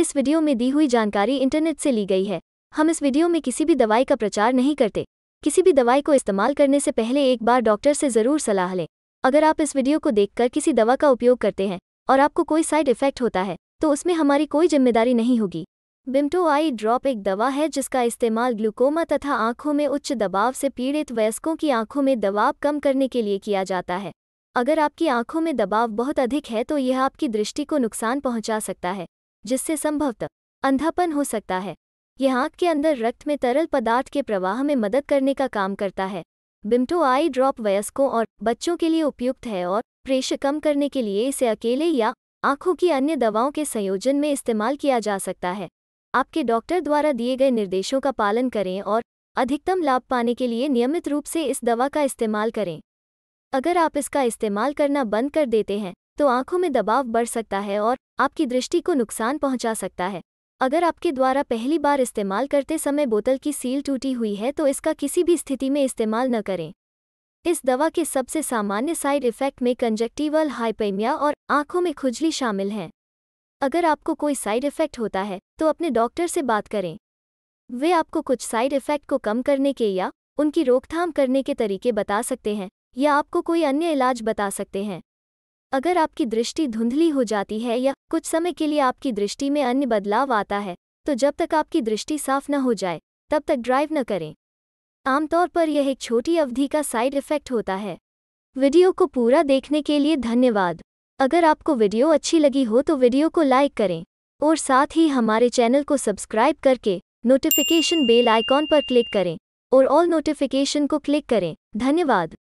इस वीडियो में दी हुई जानकारी इंटरनेट से ली गई है हम इस वीडियो में किसी भी दवाई का प्रचार नहीं करते किसी भी दवाई को इस्तेमाल करने से पहले एक बार डॉक्टर से ज़रूर सलाह लें अगर आप इस वीडियो को देखकर किसी दवा का उपयोग करते हैं और आपको कोई साइड इफेक्ट होता है तो उसमें हमारी कोई जिम्मेदारी नहीं होगी बिम्टो आई ड्रॉप एक दवा है जिसका इस्तेमाल ग्लूकोमा तथा आंखों में उच्च दबाव से पीड़ित वयस्कों की आंखों में दबाव कम करने के लिए किया जाता है अगर आपकी आंखों में दबाव बहुत अधिक है तो यह आपकी दृष्टि को नुकसान पहुंचा सकता है जिससे संभवतः अंधापन हो सकता है यह आँख के अंदर रक्त में तरल पदार्थ के प्रवाह में मदद करने का काम करता है बिम्टो आई ड्रॉप वयस्कों और बच्चों के लिए उपयुक्त है और प्रेशर कम करने के लिए इसे अकेले या आंखों की अन्य दवाओं के संयोजन में इस्तेमाल किया जा सकता है आपके डॉक्टर द्वारा दिए गए निर्देशों का पालन करें और अधिकतम लाभ पाने के लिए नियमित रूप से इस दवा का इस्तेमाल करें अगर आप इसका इस्तेमाल करना बंद कर देते हैं तो आंखों में दबाव बढ़ सकता है और आपकी दृष्टि को नुकसान पहुंचा सकता है अगर आपके द्वारा पहली बार इस्तेमाल करते समय बोतल की सील टूटी हुई है तो इसका किसी भी स्थिति में इस्तेमाल न करें इस दवा के सबसे सामान्य साइड इफ़ेक्ट में कंजक्टिवल हाइपेमिया और आंखों में खुजली शामिल हैं अगर आपको कोई साइड इफ़ेक्ट होता है तो अपने डॉक्टर से बात करें वे आपको कुछ साइड इफ़ेक्ट को कम करने के या उनकी रोकथाम करने के तरीके बता सकते हैं या आपको कोई अन्य इलाज बता सकते हैं अगर आपकी दृष्टि धुंधली हो जाती है या कुछ समय के लिए आपकी दृष्टि में अन्य बदलाव आता है तो जब तक आपकी दृष्टि साफ न हो जाए तब तक ड्राइव न करें आमतौर पर यह एक छोटी अवधि का साइड इफेक्ट होता है वीडियो को पूरा देखने के लिए धन्यवाद अगर आपको वीडियो अच्छी लगी हो तो वीडियो को लाइक करें और साथ ही हमारे चैनल को सब्सक्राइब करके नोटिफिकेशन बेल आइकॉन पर क्लिक करें और ऑल नोटिफिकेशन को क्लिक करें धन्यवाद